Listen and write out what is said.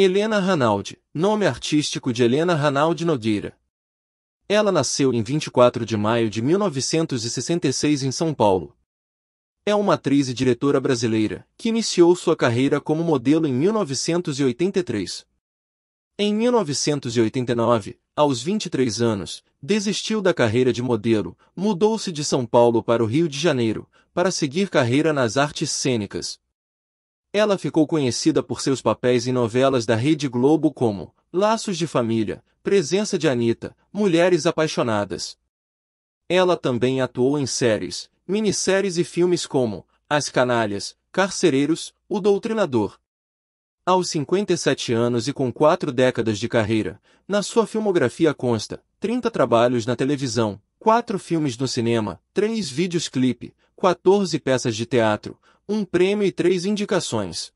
Helena Ranaldi, nome artístico de Helena Ranaldi Nogueira. Ela nasceu em 24 de maio de 1966 em São Paulo. É uma atriz e diretora brasileira, que iniciou sua carreira como modelo em 1983. Em 1989, aos 23 anos, desistiu da carreira de modelo, mudou-se de São Paulo para o Rio de Janeiro, para seguir carreira nas artes cênicas, ela ficou conhecida por seus papéis em novelas da Rede Globo como Laços de Família, Presença de Anitta, Mulheres Apaixonadas. Ela também atuou em séries, minisséries e filmes como As Canalhas, Carcereiros, O Doutrinador. Aos 57 anos e com quatro décadas de carreira, na sua filmografia consta 30 trabalhos na televisão, quatro filmes no cinema, três vídeos clipe, quatorze peças de teatro, um prêmio e três indicações.